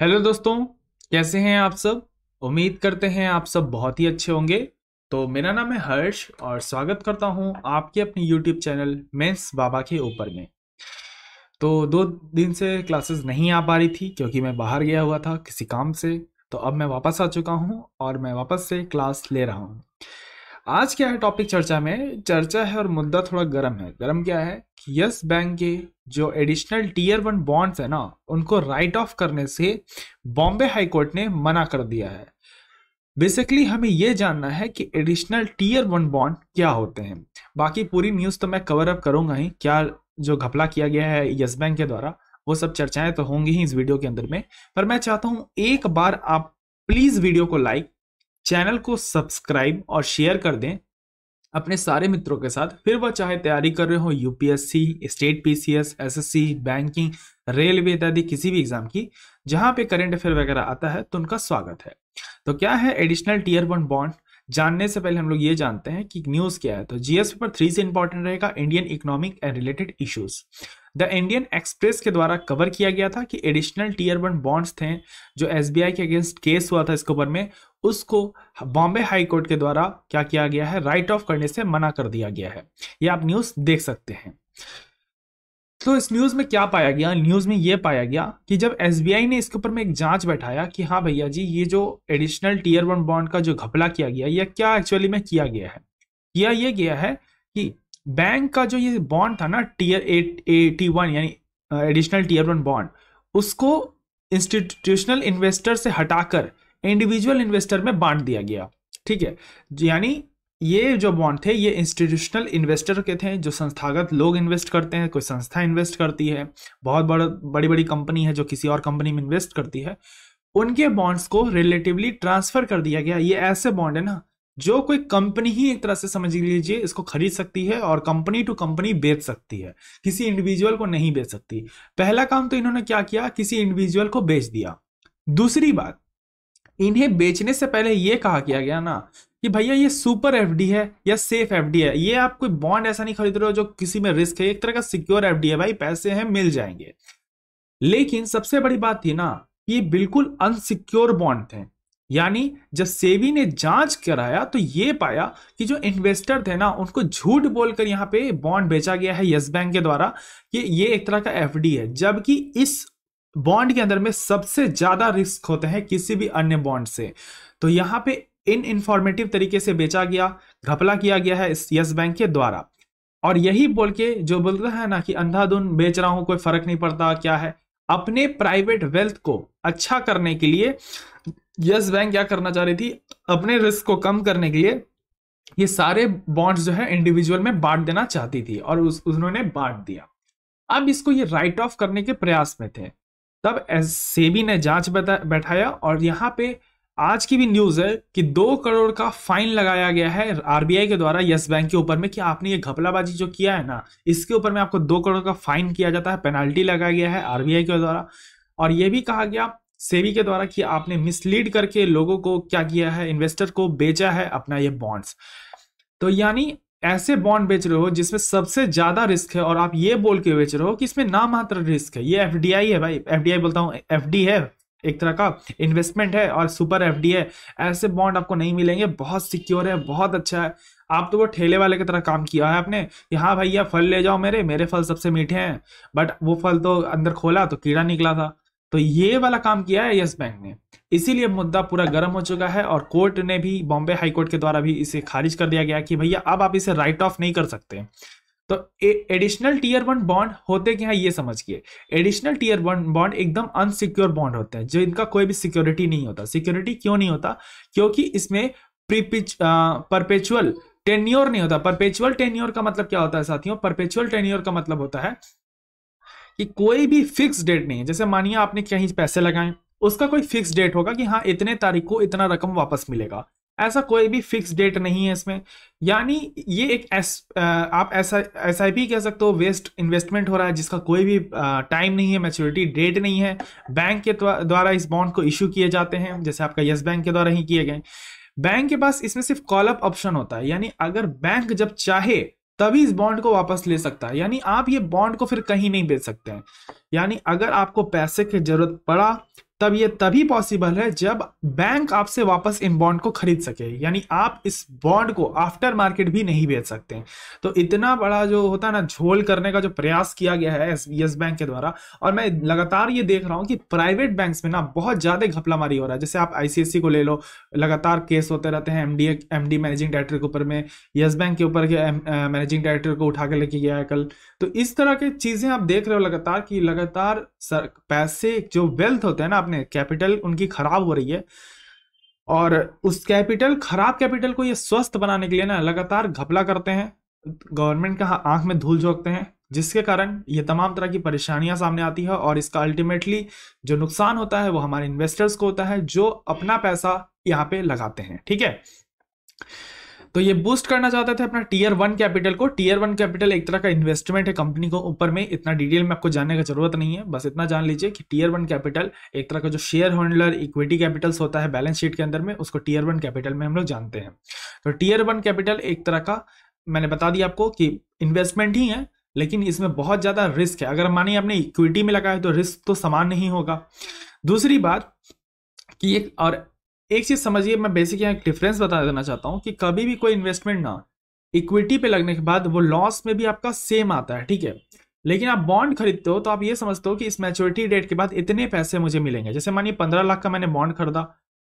hello दोस्तों कैसे हैं आप सब उम्मीद करते हैं आप सब बहुत ही अच्छे होंगे तो मेरा नाम है हर्ष और स्वागत करता हूं आपके अपने यूट्यूब चैनल मेंस बाबा के ऊपर में तो दो दिन से क्लासेस नहीं आ पा रही थी क्योंकि मैं बाहर गया हुआ था किसी काम से तो अब मैं वापस आ चुका हूं और मैं वापस से क्लास ले रहा हूं आज क्या है टॉपिक चर्चा में चर्चा है और मुद्दा थोड़ा गर्म है गर्म क्या है कि यस बैंक के जो एडिशनल टीयर वन बॉन्ड्स है ना उनको राइट ऑफ करने से बॉम्बे हाईकोर्ट ने मना कर दिया है बेसिकली हमें यह जानना है कि एडिशनल टीयर वन बॉन्ड क्या होते हैं बाकी पूरी न्यूज़ तो मैं कवर अप करूंगा ही क्या जो घपला किया गया है यस बैंक के द्वारा वो सब चर्चाएं तो होंगी ही इस वीडियो के अंदर में पर मैं चाहता हूं एक बार आप प्लीज़ वीडियो को लाइक चैनल को सब्सक्राइब और शेयर कर दें अपने सारे मित्रों के साथ फिर वह चाहे तैयारी कर रहे हो UPSC state PCS SSC banking railway इत्यादि किसी भी एग्जाम की जहां पे करंट अफेयर वगैरह आता है तो उनका स्वागत है तो क्या है एडिशनल टीयर वन बॉन्ड जानने से पहले हम लोग ये जानते हैं कि न्यूज क्या है तो जीएस पेपर थ्री से इंपॉर्टेंट रहेगा Indian economic and related issues the Indian Express के द्वारा कवर किया गया था कि एडिशनल टीयर वन बॉन्ड्स थे जो एसबीआई के अगेंस्ट केस हुआ था इसके ऊपर में उसको बॉम्बे हाई कोर्ट के द्वारा क्या किया गया है राइट ऑफ करने से मना कर दिया गया है यह आप न्यूज देख सकते हैं तो इस न्यूज में क्या पाया गया न्यूज में यह पाया गया कि जब एसबीआई ने इसके ऊपर में एक जांच बैठाया कि हाँ भैया जी ये जो एडिशनल टीयर वन बॉन्ड का जो घपला किया गया यह क्या एक्चुअली में किया गया है किया यह गया है कि बैंक का जो ये बॉन्ड था ना टीयर एट एटी वन यानी एडिशनल टीयर वन बॉन्ड उसको इंस्टीट्यूशनल इन्वेस्टर से हटाकर इंडिविजुअल इन्वेस्टर में बांट दिया गया ठीक है यानी ये जो बॉन्ड थे ये इंस्टीट्यूशनल इन्वेस्टर के थे जो संस्थागत लोग इन्वेस्ट करते हैं कोई संस्था इन्वेस्ट करती है बहुत बड़ा बड़ी बड़ी कंपनी है जो किसी और कंपनी में इन्वेस्ट करती है उनके बॉन्ड्स को रिलेटिवली ट्रांसफर कर दिया गया ये ऐसे बॉन्ड है ना जो कोई कंपनी ही एक तरह से समझ लीजिए इसको खरीद सकती है और कंपनी टू कंपनी बेच सकती है किसी इंडिविजुअल को नहीं बेच सकती पहला काम तो इन्होंने क्या किया किसी इंडिविजुअल को बेच दिया दूसरी बात इन्हें बेचने से पहले ये कहा किया गया ना कि भैया ये सुपर एफडी है या सेफ एफडी है ये आप कोई बॉन्ड ऐसा नहीं खरीद रहे हो जो किसी में रिस्क है एक तरह का सिक्योर एफडी है भाई पैसे हैं मिल जाएंगे लेकिन सबसे बड़ी बात थी ना ये बिल्कुल अनसिक्योर बॉन्ड थे यानी जब सेवी ने जांच कराया तो ये पाया कि जो इन्वेस्टर थे ना उनको झूठ बोलकर यहाँ पे बॉन्ड बेचा गया है यस बैंक के द्वारा कि ये एक तरह का एफडी है जबकि इस बॉन्ड के अंदर में सबसे ज्यादा रिस्क होते हैं किसी भी अन्य बॉन्ड से तो यहां पे इन इंफॉर्मेटिव तरीके से बेचा गया घपला किया गया है इस यस बैंक के द्वारा और यही बोल के जो बोल रहा है ना कि अंधाधुन बेच रहा हूं कोई फर्क नहीं पड़ता क्या है अपने प्राइवेट वेल्थ को अच्छा करने के लिए यस बैंक क्या करना चाह रही थी अपने रिस्क को कम करने के लिए ये सारे बॉन्ड्स जो है इंडिविजुअल में बांट देना चाहती थी और उस, उन्होंने बांट दिया अब इसको ये राइट ऑफ करने के प्रयास में थे तब सेबी ने जांच बैठाया और यहाँ पे आज की भी न्यूज है कि दो करोड़ का फाइन लगाया गया है आरबीआई के द्वारा यस बैंक के ऊपर में कि आपने ये घपलाबाजी जो किया है ना इसके ऊपर में आपको दो करोड़ का फाइन किया जाता है पेनाल्टी लगाया गया है आरबीआई के द्वारा और ये भी कहा गया सेबी के द्वारा कि आपने मिसलीड करके लोगों को क्या किया है इन्वेस्टर को बेचा है अपना ये बॉन्ड्स तो यानी ऐसे बॉन्ड बेच रहे हो जिसमें सबसे ज्यादा रिस्क है और आप ये बोल के बेच रहे हो कि इसमें ना मात्र रिस्क है ये एफ है भाई एफ बोलता हूँ एफ है एक तरह का इन्वेस्टमेंट है और सुपर एफ है ऐसे बॉन्ड आपको नहीं मिलेंगे बहुत सिक्योर है बहुत अच्छा है आप तो वो ठेले वाले की तरह काम किया है आपने कि हाँ भैया फल ले जाओ मेरे मेरे फल सबसे मीठे हैं बट वो फल तो अंदर खोला तो कीड़ा निकला था तो ये वाला काम किया है यस बैंक ने इसीलिए मुद्दा पूरा गर्म हो चुका है और कोर्ट ने भी बॉम्बे हाई कोर्ट के द्वारा भी इसे खारिज कर दिया गया कि भैया अब आप इसे राइट ऑफ नहीं कर सकते तो एडिशनल टीयर वन बॉन्ड होते क्या ये समझिए एडिशनल टीयर वन बॉन्ड एकदम अनसिक्योर बॉन्ड होते हैं जो इनका कोई भी सिक्योरिटी नहीं होता सिक्योरिटी क्यों नहीं होता क्योंकि इसमें प्रीपिच परपेचुअल टेन्योर नहीं होता परपेचुअल टेन्योर का मतलब क्या होता है साथियों परपेचुअल टेन्योर का मतलब होता है कि कोई भी फिक्स डेट नहीं है जैसे मानिए आपने कहीं पैसे लगाए उसका कोई फिक्स डेट होगा कि हाँ इतने तारीख को इतना रकम वापस मिलेगा ऐसा कोई भी फिक्स डेट नहीं है इसमें यानी ये एक एस आप ऐसा एस आई पी कह सकते हो वेस्ट इन्वेस्टमेंट हो रहा है जिसका कोई भी टाइम नहीं है मेच्योरिटी डेट नहीं है बैंक के द्वारा इस बॉन्ड को इशू किए जाते हैं जैसे आपका यस बैंक के द्वारा ही किए गए बैंक के पास इसमें सिर्फ कॉल अप ऑप्शन होता है यानी अगर बैंक जब चाहे तभी इस बॉन्ड को वापस ले सकता है यानी आप ये बॉन्ड को फिर कहीं नहीं बेच सकते हैं यानी अगर आपको पैसे की जरूरत पड़ा तब ये तभी पॉसिबल है जब बैंक आपसे वापस इन बॉन्ड को खरीद सके यानी आप इस बॉन्ड को आफ्टर मार्केट भी नहीं बेच सकते तो इतना बड़ा जो होता है ना झोल करने का जो प्रयास किया गया है एस बैंक के द्वारा और मैं लगातार ये देख रहा हूँ कि प्राइवेट बैंक में ना बहुत ज़्यादा घपलामारी हो रहा है जैसे आप आईसीआईसी को ले लो लगातार केस होते रहते हैं एमडी एमडी मैनेजिंग डायरेक्टर के ऊपर में येस बैंक के ऊपर मैनेजिंग डायरेक्टर को उठा के लेके गया है कल तो इस तरह की चीज़ें आप देख रहे हो लगातार कि लगातार पैसे जो वेल्थ होते हैं ना ने कैपिटल उनकी खराब हो रही है और उस कैपिटल खराब कैपिटल को ये स्वस्थ बनाने के लिए ना लगातार घपला करते हैं गवर्नमेंट का आंख में धूल झोंकते हैं जिसके कारण ये तमाम तरह की परेशानियां सामने आती है और इसका अल्टीमेटली जो नुकसान होता है वो हमारे इन्वेस्टर्स को होता है जो अपना पैसा यहाँ पे लगाते हैं ठीक है तो ये बूस्ट करना चाहते थे अपना टीयर वन कैपिटल को टीयर वन कैपिटल एक तरह का इन्वेस्टमेंट है कंपनी को ऊपर में इतना डिटेल में आपको जानने का जरूरत नहीं है बस इतना जान लीजिए कि टीयर वन कैपिटल एक तरह का जो शेयर होल्डर इक्विटी कैपिटल्स होता है बैलेंस शीट के अंदर में उसको टीयर वन कैपिटल में हम लोग जानते हैं तो टीयर वन कैपिटल एक तरह का मैंने बता दिया आपको कि इन्वेस्टमेंट ही है लेकिन इसमें बहुत ज़्यादा रिस्क है अगर मानिए आपने इक्विटी में लगाया तो रिस्क तो समान नहीं होगा दूसरी बात कि एक और एक चीज़ समझिए मैं बेसिक यहाँ एक डिफरेंस बता देना चाहता हूँ कि कभी भी कोई इन्वेस्टमेंट ना इक्विटी पे लगने के बाद वो लॉस में भी आपका सेम आता है ठीक है लेकिन आप बॉन्ड खरीदते हो तो आप ये समझते हो कि इस मैच्योरिटी डेट के बाद इतने पैसे मुझे मिलेंगे जैसे मानिए पंद्रह लाख का मैंने बॉन्ड खरीदा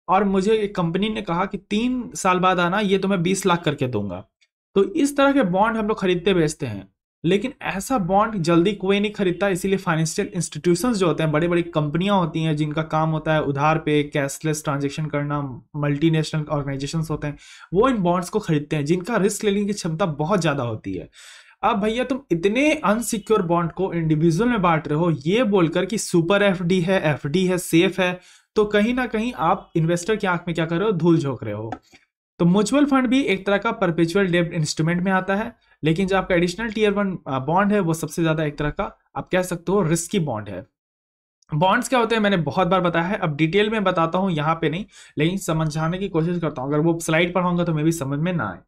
और मुझे एक कंपनी ने कहा कि तीन साल बाद आना ये तो मैं बीस लाख करके दूंगा तो इस तरह के बॉन्ड हम लोग खरीदते बेचते हैं लेकिन ऐसा बॉन्ड जल्दी कोई नहीं खरीदता इसीलिए फाइनेंशियल इंस्टीट्यूशंस जो होते हैं बड़ी बड़ी कंपनियां होती हैं जिनका काम होता है उधार पे कैशलेस ट्रांजेक्शन करना मल्टीनेशनल ऑर्गेनाइजेशंस होते हैं वो इन बॉन्ड्स को खरीदते हैं जिनका रिस्क लेने की क्षमता बहुत ज़्यादा होती है अब भैया तुम इतने अनसिक्योर बॉन्ड को इंडिविजुअल में बांट रहे हो ये बोलकर कि सुपर एफ है एफ है सेफ है तो कहीं ना कहीं आप इन्वेस्टर की आंख में क्या कर रहे हो धूल झोंक रहे हो तो म्यूचुअल फंड भी एक तरह का परपेचुअल डेब्ट इंस्ट्रूमेंट में आता है लेकिन जो आपका एडिशनल टीयर वन बॉन्ड है वो सबसे ज्यादा एक तरह का आप कह सकते हो रिस्की बॉन्ड है बॉन्ड्स क्या होते हैं मैंने बहुत बार बताया है अब डिटेल में बताता हूं यहाँ पे नहीं लेकिन समझाने की कोशिश करता हूं अगर वो स्लाइड पढ़ाऊंगा तो मे भी समझ में ना आए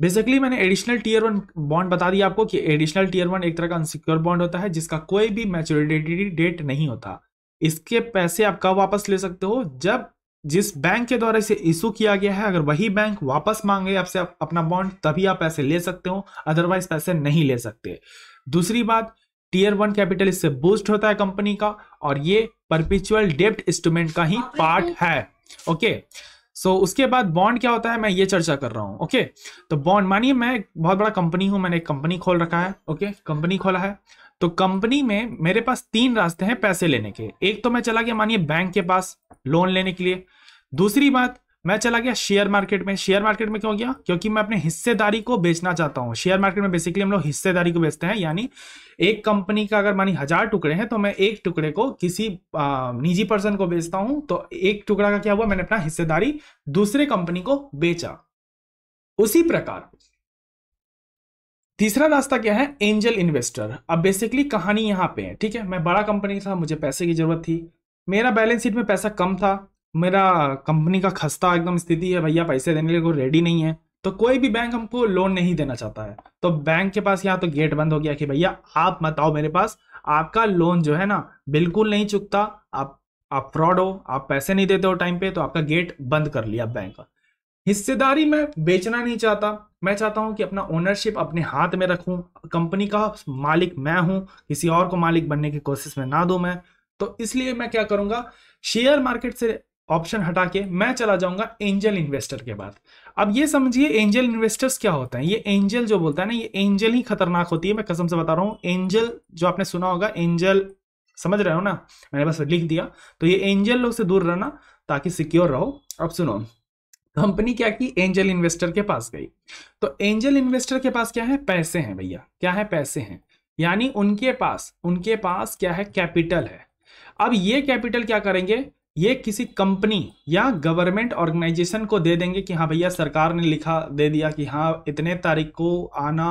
बेसिकली मैंने एडिशनल टीयर वन बॉन्ड बता दिया आपको कि एडिशनल टीयर वन एक तरह का अनसिक्योर बॉन्ड होता है जिसका कोई भी मेच्योरिटी डेट नहीं होता इसके पैसे आप कब वापस ले सकते हो जब जिस बैंक के द्वारा इसे इशू किया गया है अगर वही बैंक वापस मांगे आपसे अपना बॉन्ड तभी आप पैसे ले सकते हो अदरवाइज पैसे नहीं ले सकते दूसरी बात टीयर वन कैपिटल इससे बूस्ट होता है कंपनी का और ये परपिचुअल डेप्ट इंस्ट्रूमेंट का ही पार्ट तो- है ओके सो so, उसके बाद बॉन्ड क्या होता है मैं ये चर्चा कर रहा हूँ ओके तो बॉन्ड मानिए मैं बहुत बड़ा कंपनी हूँ मैंने एक कंपनी खोल रखा है ओके कंपनी खोला है तो कंपनी में मेरे पास तीन रास्ते हैं पैसे लेने के एक तो मैं चला गया मानिए बैंक के पास लोन लेने के लिए दूसरी बात मैं चला गया शेयर मार्केट में शेयर मार्केट में क्यों गया क्योंकि मैं अपने हिस्सेदारी को बेचना चाहता हूं शेयर मार्केट में बेसिकली हम लोग हिस्सेदारी को बेचते हैं यानी एक कंपनी का अगर मानी हजार टुकड़े हैं तो मैं एक टुकड़े को किसी आ, निजी पर्सन को बेचता हूं तो एक टुकड़ा का क्या हुआ मैंने अपना हिस्सेदारी दूसरे कंपनी को बेचा उसी प्रकार तीसरा रास्ता क्या है एंजल इन्वेस्टर अब बेसिकली कहानी यहाँ पे है ठीक है मैं बड़ा कंपनी था मुझे पैसे की जरूरत थी मेरा बैलेंस शीट में पैसा कम था मेरा कंपनी का खस्ता एकदम स्थिति है भैया पैसे देने के लिए रेडी नहीं है तो कोई भी बैंक हमको लोन नहीं देना चाहता है तो बैंक के पास यहाँ तो गेट बंद हो गया कि भैया आप मत आओ मेरे पास आपका लोन जो है ना बिल्कुल नहीं चुकता आप आप फ्रॉड हो आप पैसे नहीं देते हो टाइम पे तो आपका गेट बंद कर लिया बैंक का हिस्सेदारी मैं बेचना नहीं चाहता मैं चाहता हूं कि अपना ओनरशिप अपने हाथ में रखूं कंपनी का मालिक मैं हूं किसी और को मालिक बनने की कोशिश में ना दूं मैं तो इसलिए मैं क्या करूंगा शेयर मार्केट से ऑप्शन हटा के मैं चला जाऊंगा एंजल इन्वेस्टर के बाद अब ये समझिए एंजल इन्वेस्टर्स क्या होता है ये एंजल जो बोलता है ना ये एंजल ही खतरनाक होती है मैं कसम से बता रहा हूँ एंजल जो आपने सुना होगा एंजल समझ रहे हो ना मैंने बस लिख दिया तो ये एंजल लोग से दूर रहना ताकि सिक्योर रहो अब सुनो कंपनी क्या की एंजल इन्वेस्टर के पास गई तो एंजल इन्वेस्टर के पास क्या है पैसे हैं भैया क्या है पैसे हैं यानी उनके पास उनके पास क्या है कैपिटल है अब ये कैपिटल क्या करेंगे ये किसी कंपनी या गवर्नमेंट ऑर्गेनाइजेशन को दे देंगे कि हाँ भैया सरकार ने लिखा दे दिया कि हाँ इतने तारीख को आना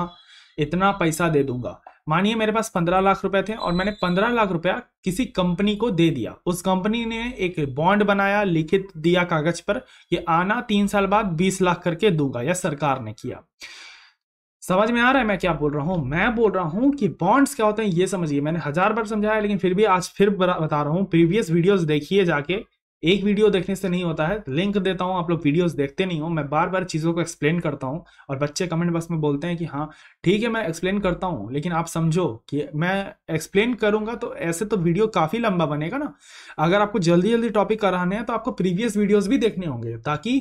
इतना पैसा दे दूंगा मानिए मेरे पास पंद्रह लाख रुपए थे और मैंने पंद्रह लाख रुपया किसी कंपनी को दे दिया उस कंपनी ने एक बॉन्ड बनाया लिखित दिया कागज पर ये आना तीन साल बाद बीस लाख करके दूंगा या सरकार ने किया समझ में आ रहा है मैं क्या बोल रहा हूँ मैं बोल रहा हूँ कि बॉन्ड्स क्या होते हैं ये समझिए मैंने हजार बार समझाया लेकिन फिर भी आज फिर बता रहा हूँ प्रीवियस वीडियोस देखिए जाके एक वीडियो देखने से नहीं होता है लिंक देता हूँ आप लोग वीडियोस देखते नहीं हो मैं बार बार चीज़ों को एक्सप्लेन करता हूँ और बच्चे कमेंट बॉक्स में बोलते हैं कि हाँ ठीक है मैं एक्सप्लेन करता हूँ लेकिन आप समझो कि मैं एक्सप्लेन करूँगा तो ऐसे तो वीडियो काफ़ी लंबा बनेगा ना अगर आपको जल्दी जल्दी टॉपिक कराने हैं तो आपको प्रीवियस वीडियोज़ भी देखने होंगे ताकि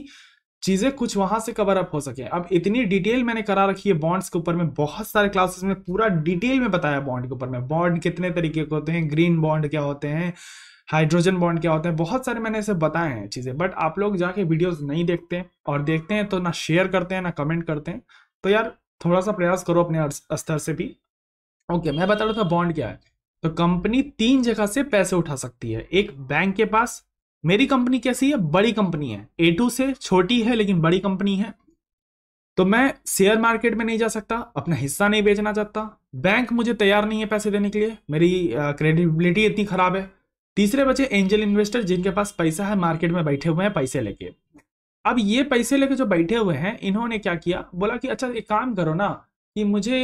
चीज़ें कुछ वहां से कवर अप हो सके अब इतनी डिटेल मैंने करा रखी है बॉन्ड्स के ऊपर में बहुत सारे क्लासेस में पूरा डिटेल में बताया बॉन्ड के ऊपर में बॉन्ड कितने तरीके के होते हैं ग्रीन बॉन्ड क्या होते हैं हाइड्रोजन बॉन्ड क्या होता है बहुत सारे मैंने इसे बताए हैं चीज़ें बट आप लोग जाके वीडियोस नहीं देखते और देखते हैं तो ना शेयर करते हैं ना कमेंट करते हैं तो यार थोड़ा सा प्रयास करो अपने स्तर से भी ओके मैं बता रहा था बॉन्ड क्या है तो कंपनी तीन जगह से पैसे उठा सकती है एक बैंक के पास मेरी कंपनी कैसी है बड़ी कंपनी है ए टू से छोटी है लेकिन बड़ी कंपनी है तो मैं शेयर मार्केट में नहीं जा सकता अपना हिस्सा नहीं बेचना चाहता बैंक मुझे तैयार नहीं है पैसे देने के लिए मेरी क्रेडिबिलिटी इतनी खराब है तीसरे बचे एंजल इन्वेस्टर जिनके पास पैसा है मार्केट में बैठे हुए हैं पैसे लेके अब ये पैसे लेके जो बैठे हुए हैं इन्होंने क्या किया बोला कि अच्छा एक काम करो ना कि मुझे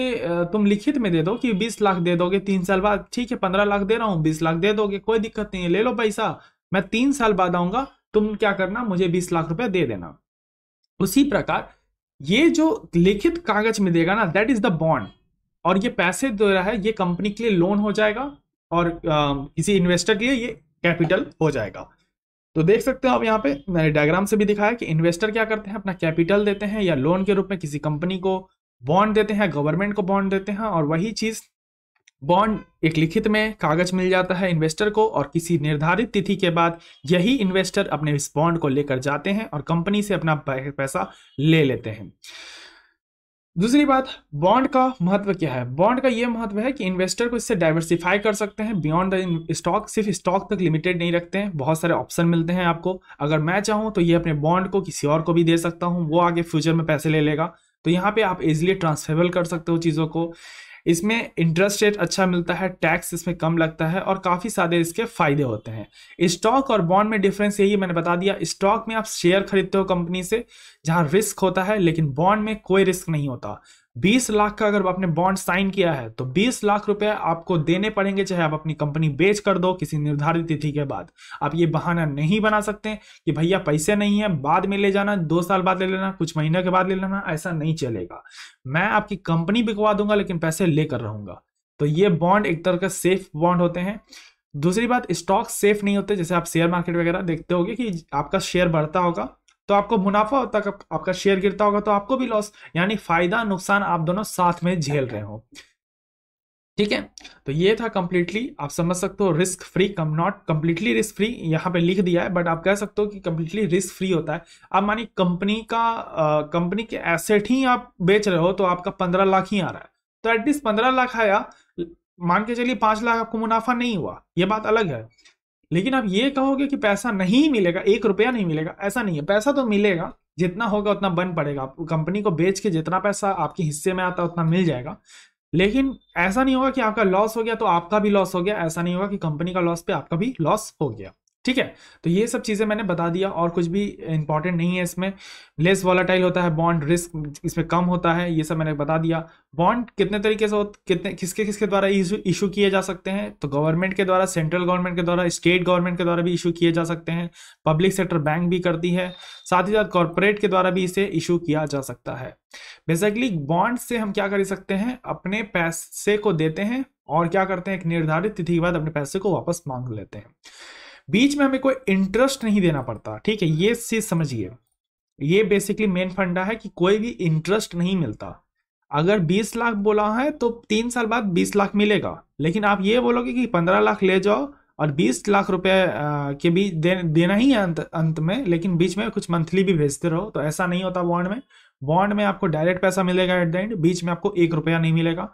तुम लिखित में दे दो कि बीस लाख दे दोगे तीन साल बाद ठीक है पंद्रह लाख दे रहा हूँ बीस लाख दे दोगे कोई दिक्कत नहीं है ले लो पैसा मैं तीन साल बाद आऊंगा तुम क्या करना मुझे बीस लाख रुपया दे देना उसी प्रकार ये जो लिखित कागज में देगा ना दैट इज द बॉन्ड और ये पैसे दे रहा है ये कंपनी के लिए लोन हो जाएगा और किसी इन्वेस्टर के लिए ये कैपिटल हो जाएगा तो देख सकते हो आप यहाँ पे मैंने डायग्राम से भी दिखाया कि इन्वेस्टर क्या करते हैं अपना कैपिटल देते हैं या लोन के रूप में किसी कंपनी को बॉन्ड देते हैं गवर्नमेंट को बॉन्ड देते हैं और वही चीज़ बॉन्ड एक लिखित में कागज मिल जाता है इन्वेस्टर को और किसी निर्धारित तिथि के बाद यही इन्वेस्टर अपने इस बॉन्ड को लेकर जाते हैं और कंपनी से अपना पैसा ले लेते हैं दूसरी बात बॉन्ड का महत्व क्या है बॉन्ड का यह महत्व है कि इन्वेस्टर को इससे डाइवर्सिफाई कर सकते हैं बियॉन्ड द स्टॉक सिर्फ स्टॉक तक लिमिटेड नहीं रखते हैं बहुत सारे ऑप्शन मिलते हैं आपको अगर मैं चाहूँ तो ये अपने बॉन्ड को किसी और को भी दे सकता हूँ वो आगे फ्यूचर में पैसे ले लेगा तो यहाँ पे आप इजिली ट्रांसफेबल कर सकते हो चीज़ों को इसमें इंटरेस्ट रेट अच्छा मिलता है टैक्स इसमें कम लगता है और काफ़ी सारे इसके फायदे होते हैं स्टॉक और बॉन्ड में डिफरेंस यही मैंने बता दिया स्टॉक में आप शेयर खरीदते हो कंपनी से जहां रिस्क होता है लेकिन बॉन्ड में कोई रिस्क नहीं होता बीस लाख का अगर आपने बॉन्ड साइन किया है तो बीस लाख रुपए आपको देने पड़ेंगे चाहे आप अपनी कंपनी बेच कर दो किसी निर्धारित तिथि के बाद आप ये बहाना नहीं बना सकते कि भैया पैसे नहीं है बाद में ले जाना दो साल बाद ले लेना कुछ महीने के बाद ले लेना ऐसा नहीं चलेगा मैं आपकी कंपनी बिकवा दूंगा लेकिन पैसे लेकर रहूंगा तो ये बॉन्ड एक तरह का सेफ बॉन्ड होते हैं दूसरी बात स्टॉक सेफ नहीं होते जैसे आप शेयर मार्केट वगैरह देखते होगे कि आपका शेयर बढ़ता होगा तो आपको मुनाफा होता है आपका शेयर गिरता होगा तो आपको भी लॉस यानी फायदा नुकसान आप दोनों साथ में झेल रहे हो ठीक है तो ये था कंप्लीटली आप समझ सकते हो रिस्क फ्री कम नॉट कंप्लीटली रिस्क फ्री यहाँ पे लिख दिया है बट आप कह सकते हो कि कंप्लीटली रिस्क फ्री होता है आप मानिए कंपनी का कंपनी के एसेट ही आप बेच रहे हो तो आपका पंद्रह लाख ही आ रहा है तो एटलीस्ट पंद्रह लाख आया मान के चलिए पांच लाख आपको मुनाफा नहीं हुआ ये बात अलग है लेकिन आप ये कहोगे कि पैसा नहीं मिलेगा एक रुपया नहीं मिलेगा ऐसा नहीं है पैसा तो मिलेगा जितना होगा उतना बन पड़ेगा आपको कंपनी को बेच के जितना पैसा आपके हिस्से में आता है उतना मिल जाएगा लेकिन ऐसा नहीं होगा कि आपका लॉस हो गया तो आपका भी लॉस हो गया ऐसा नहीं होगा कि कंपनी का लॉस पे आपका भी लॉस हो गया ठीक है तो ये सब चीज़ें मैंने बता दिया और कुछ भी इंपॉर्टेंट नहीं है इसमें लेस वॉलाटाइल होता है बॉन्ड रिस्क इसमें कम होता है ये सब मैंने बता दिया बॉन्ड कितने तरीके से कितने किसके किसके द्वारा इशू किए जा सकते हैं तो गवर्नमेंट के द्वारा सेंट्रल गवर्नमेंट के द्वारा स्टेट गवर्नमेंट के द्वारा भी इशू किए जा सकते हैं पब्लिक सेक्टर बैंक भी करती है साथ ही साथ कॉरपोरेट के द्वारा भी इसे इशू किया जा सकता है बेसिकली बॉन्ड से हम क्या कर सकते हैं अपने पैसे को देते हैं और क्या करते हैं एक निर्धारित तिथि के बाद अपने पैसे को वापस मांग लेते हैं बीच में हमें कोई इंटरेस्ट नहीं देना पड़ता ठीक है ये चीज समझिए ये बेसिकली मेन फंडा है कि कोई भी इंटरेस्ट नहीं मिलता अगर 20 लाख बोला है तो तीन साल बाद 20 लाख मिलेगा लेकिन आप ये बोलोगे कि 15 लाख ले जाओ और 20 लाख रुपए के बीच दे, देना ही है अंत अंत में लेकिन बीच में कुछ मंथली भी भेजते रहो तो ऐसा नहीं होता बॉन्ड में बॉन्ड में आपको डायरेक्ट पैसा मिलेगा एट द एंड बीच में आपको एक रुपया नहीं मिलेगा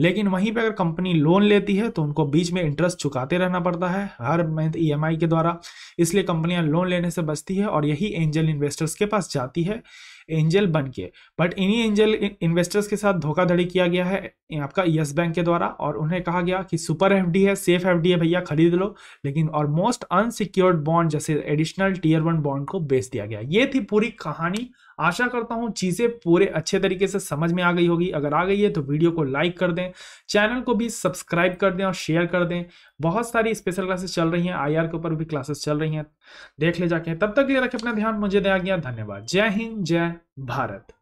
लेकिन वहीं पे अगर कंपनी लोन लेती है तो उनको बीच में इंटरेस्ट चुकाते रहना पड़ता है हर मंथ ईएमआई e के द्वारा इसलिए कंपनियां लोन लेने से बचती है और यही एंजल इन्वेस्टर्स के पास जाती है एंजल बन के बट इन्हीं एंजल इन्वेस्टर्स के साथ धोखाधड़ी किया गया है आपका यस बैंक के द्वारा और उन्हें कहा गया कि सुपर एफ है सेफ एफ है भैया खरीद लो लेकिन और मोस्ट अनसिक्योर्ड बॉन्ड जैसे एडिशनल टीयर वन बॉन्ड को बेच दिया गया ये थी पूरी कहानी आशा करता हूँ चीज़ें पूरे अच्छे तरीके से समझ में आ गई होगी अगर आ गई है तो वीडियो को लाइक कर दें चैनल को भी सब्सक्राइब कर दें और शेयर कर दें बहुत सारी स्पेशल क्लासेस चल रही हैं आईआर के ऊपर भी क्लासेस चल रही हैं देख ले जाके तब तक ले रखें अपना ध्यान मुझे दिया गया धन्यवाद जय हिंद जय भारत